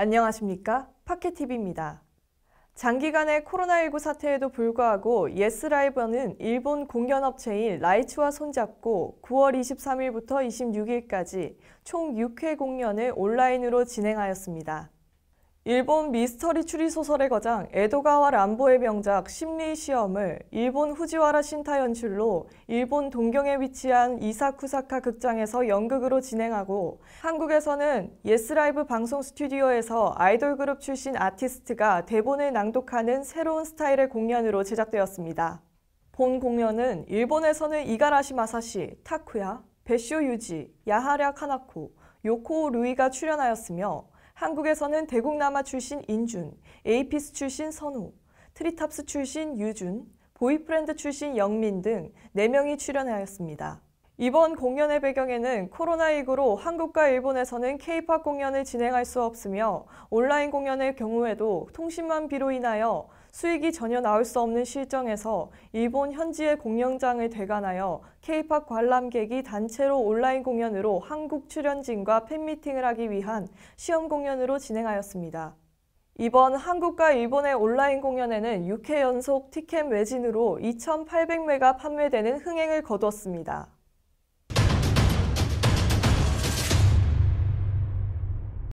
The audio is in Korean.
안녕하십니까? 파케TV입니다. 장기간의 코로나19 사태에도 불구하고 예스라이버는 일본 공연업체인 라이츠와 손잡고 9월 23일부터 26일까지 총 6회 공연을 온라인으로 진행하였습니다. 일본 미스터리 추리소설의 거장 에도가와 람보의 명작 심리시험을 일본 후지와라 신타 연출로 일본 동경에 위치한 이사쿠사카 극장에서 연극으로 진행하고 한국에서는 예스라이브 방송 스튜디오에서 아이돌 그룹 출신 아티스트가 대본을 낭독하는 새로운 스타일의 공연으로 제작되었습니다. 본 공연은 일본에서는 이가라시 마사시, 타쿠야, 베쇼 유지, 야하랴 카나코, 요코 루이가 출연하였으며 한국에서는 대국남아 출신 인준, 에이피스 출신 선우, 트리탑스 출신 유준, 보이프렌드 출신 영민 등 4명이 출연하였습니다. 이번 공연의 배경에는 코로나19로 한국과 일본에서는 K-팝 공연을 진행할 수 없으며 온라인 공연의 경우에도 통신망비로 인하여 수익이 전혀 나올 수 없는 실정에서 일본 현지의 공연장을 대관하여 K-팝 관람객이 단체로 온라인 공연으로 한국 출연진과 팬미팅을 하기 위한 시험 공연으로 진행하였습니다. 이번 한국과 일본의 온라인 공연에는 6회 연속 티켓 매진으로 2,800매가 판매되는 흥행을 거두었습니다.